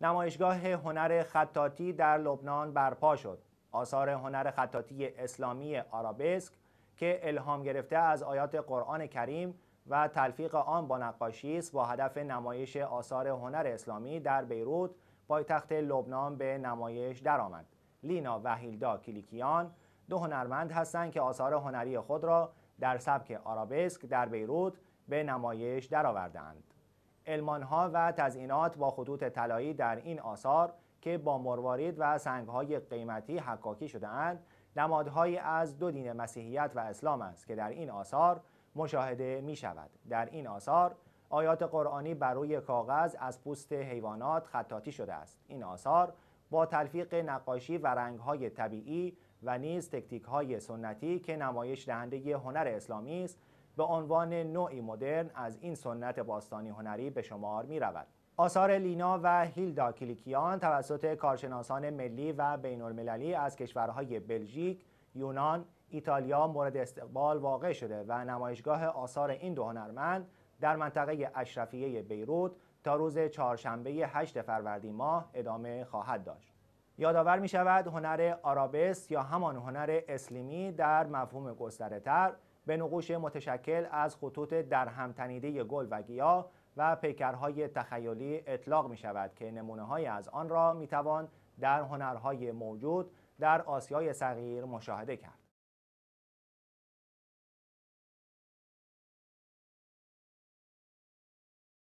نمایشگاه هنر خطاتی در لبنان برپا شد. آثار هنر خطاتی اسلامی آرابسک که الهام گرفته از آیات قرآن کریم و تلفیق آن با نقاشی است با هدف نمایش آثار هنر اسلامی در بیروت پایتخت لبنان به نمایش درآمد. لینا و هیلدا کلیکیان دو هنرمند هستند که آثار هنری خود را در سبک آرابسک در بیروت به نمایش درآوردند. المانها و تزئینات با خطوط طلایی در این آثار که با مروارید و های قیمتی حکاکی شده اند نمادهایی از دو دین مسیحیت و اسلام است که در این آثار مشاهده می شود در این آثار آیات قرآنی بر روی کاغذ از پوست حیوانات خطاطی شده است این آثار با تلفیق نقاشی و های طبیعی و نیز تکتیک های سنتی که نمایش دهنده هنر اسلامی است به عنوان نوعی مدرن از این سنت باستانی هنری به شمار می رود. آثار لینا و هیلدا کلیکیان توسط کارشناسان ملی و بین المللی از کشورهای بلژیک، یونان، ایتالیا مورد استقبال واقع شده و نمایشگاه آثار این دو هنرمند در منطقه اشرفیه بیروت تا روز چهارشنبه 8 فروردین ماه ادامه خواهد داشت. یادآور می شود هنر آرابس یا همان هنر اسلیمی در مفهوم تر به نقوش متشکل از خطوط در همتنیده گل و گیاه و پیکرهای تخیلی اطلاق می شود که نمونه های از آن را می توان در هنرهای موجود در آسیای صغیر مشاهده کرد.